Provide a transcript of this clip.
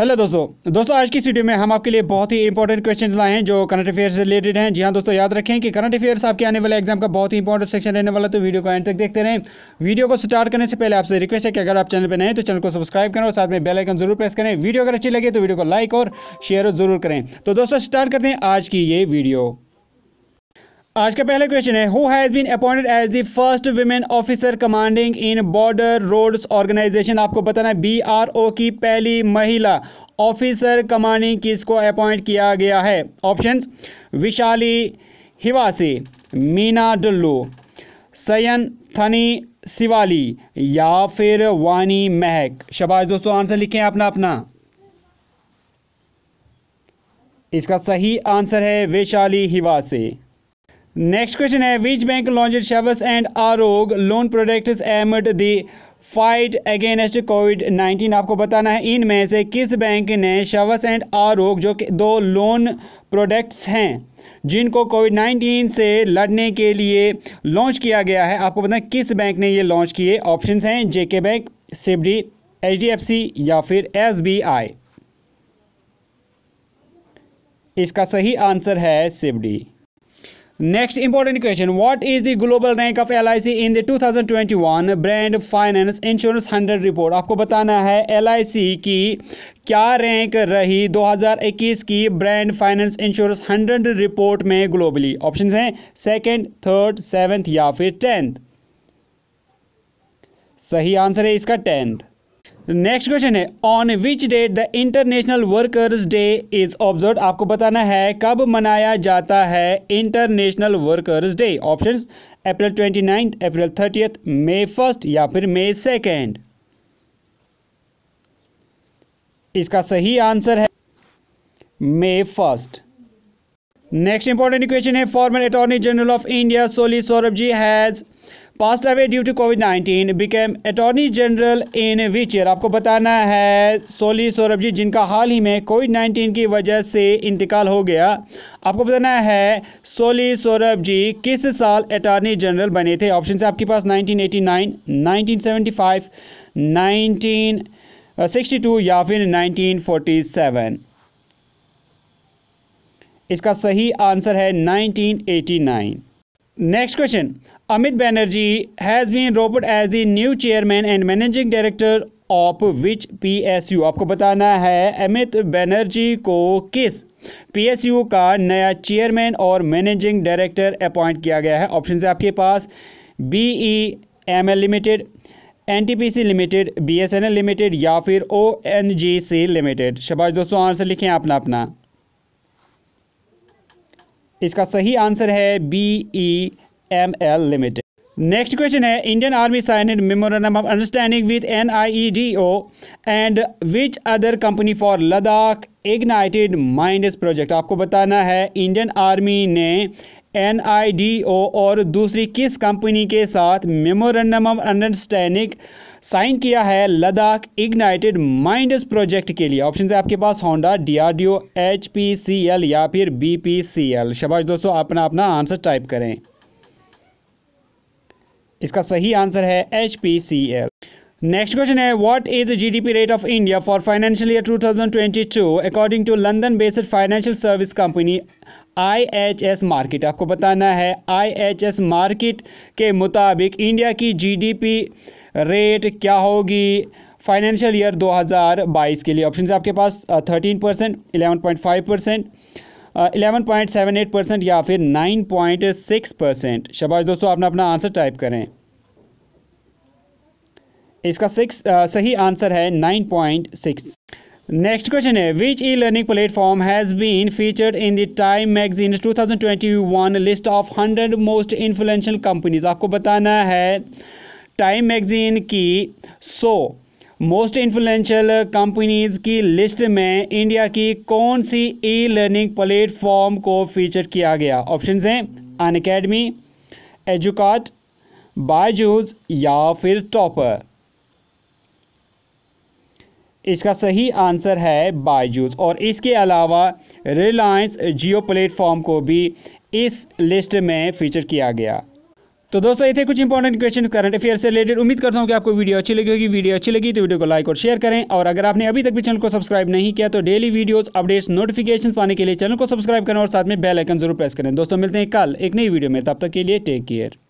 hello दोस्तों दोस्तों आज की वीडियो में हम आपके लिए बहुत ही इंपॉर्टेंट क्वेश्चन लाए हैं जो करंट अफेयर से रिलेटेड हैं जी हाँ दोस्तों याद रखें कि करंट अफेयर्स आपके आने वाले एग्जाम का बहुत ही इंपॉर्टेंट सेक्शन रहने वाला तो वीडियो को एंड तक देखते रहें वीडियो को स्टार्ट करने से पहले आपसे रिक्वेस्ट है कि अगर आप चैनल पर नए तो चैनल को सब्सक्राइब करें और साथ में बेलाइकन जरूर प्रेस करें वीडियो अगर अच्छी लगे तो वीडियो को लाइक और शेयर जरूर करें तो दोस्तों स्टार्ट करते हैं आज की ये वीडियो आज का पहला क्वेश्चन है who has been appointed as the first women officer commanding in Border Roads Organisation आपको बताना है बी आर ओ की पहली महिला ऑफिसर कमांडिंग किसको अपॉइंट किया गया है ऑप्शंस विशाली हिवासी मीना डुल्लू सयन थनी शिवाली या फिर वानी महक शबाज दोस्तों आंसर लिखें अपना अपना इसका सही आंसर है वैशाली हिवासे नेक्स्ट क्वेश्चन है which bank launch Shwas and Aarog loan product amid the fight against COVID nineteen आपको बताना है इनमें से किस बैंक ने शवस एंड आरोग जो कि दो लोन प्रोडक्ट्स हैं जिनको कोविड नाइन्टीन से लड़ने के लिए लॉन्च किया गया है आपको बताना किस बैंक ने ये लॉन्च किए ऑप्शन हैं जेके बैंक सिबडी एचडीएफसी या फिर एसबीआई इसका सही आंसर है सिबडी next important question what is the global rank of L in the 2021 Brand Finance insurance hundred report आपको बताना है एल की क्या रैंक रही 2021 की Brand Finance insurance hundred report में ग्लोबली ऑप्शन हैं सेकेंड थर्ड सेवेंथ या फिर टेंथ सही आंसर है इसका टेंथ नेक्स्ट क्वेश्चन है on which date the International Workers Day is observe आपको बताना है कब मनाया जाता है International Workers Day option April twenty ninth April thirtieth May first या फिर मे सेकेंड इसका सही आंसर है May first next important question है former attorney general of India Soli Sorabjee has passed away due to COVID 19 became attorney general in which year आपको बताना है सोली सौरभ जी जिनका हाल ही में कोविड-19 की वजह से इंतकाल हो गया आपको बताना है सोली सौरभ जी किस साल अटॉर्नी जनरल बने थे ऑप्शन से आपके पास 1989, 1975, 1962 या फिर 1947 इसका सही आंसर है 1989 next question Amit Banerjee has been roped as the new chairman and managing director of which PSU आपको बताना है अमित बनर्जी को किस पीएसयू का नया चेयरमैन और मैनेजिंग डायरेक्टर अपॉइंट किया गया है ऑप्शन है आपके पास E M L limited N T P C limited B S N L limited या फिर O N G C limited शबाज दोस्तों आंसर लिखें अपना अपना इसका सही आंसर है B E M L limited next question है Indian Army sign memorandum of understanding with N I E D O and which other company for Ladakh Ignited Minds project आपको बताना है इंडियन आर्मी ने एन आई डी ओ और दूसरी किस company के साथ मेमोरेंडम ऑफ अंडरस्टैंडिंग साइन किया है लद्दाख इग्नाइटेड माइंडस प्रोजेक्ट के लिए ऑप्शन है आपके पास होंडा डीआरडीओ एचपीसीएल या फिर बीपीसीएल शबाश दोस्तों अपना अपना आंसर टाइप करें इसका सही आंसर है एचपीसीएल नेक्स्ट क्वेश्चन है what is the GDP rate of India for financial year 2022 according to London based financial service company I H S Markit आपको बताना है आई एच एस मार्केट के मुताबिक इंडिया की जीडीपी रेट क्या होगी फाइनेंशियल ईयर 2022 के लिए ऑप्शन आपके पास thirteen percent eleven point five percent eleven point seven eight percent या फिर नाइन पॉइंट सिक्स परसेंट शबाज दोस्तों आपने अपना आंसर टाइप करें इसका सिक्स सही आंसर है nine point six next question है which e-learning platform has been featured in the Time magazine 2021 list of hundred most influential companies आपको बताना है टाइम मैगजीन की सो मोस्ट इन्फ्लुएंशियल कंपनीज की लिस्ट में इंडिया की कौन सी ई लर्निंग प्लेटफॉर्म को फीचर किया गया ऑप्शन हैं अन अकेडमी एजुकाट बायजूज या फिर टॉपर इसका सही आंसर है बायजूस और इसके अलावा रिलायंस जियो प्लेटफॉर्म को भी इस लिस्ट में फीचर किया गया तो दोस्तों ये थे कुछ इंपॉर्टेंट क्वेश्चन करंट अफेयर से रिलेटेड उम्मीद करता हूँ कि आपको वीडियो अच्छी लगी होगी वीडियो अच्छी लगी तो वीडियो को लाइक और शेयर करें और अगर आपने अभी तक भी चैनल को सब्सक्राइब नहीं किया तो डेली वीडियोस अपडेट्स नोटिफिकेशन पाने के लिए चैनल को सब्सक्राइब करें और साथ में बेलाइकन जरूर प्रेस करें दोस्तों मिलते हैं कल एक नई वीडियो में तब तक के लिए टेक केयर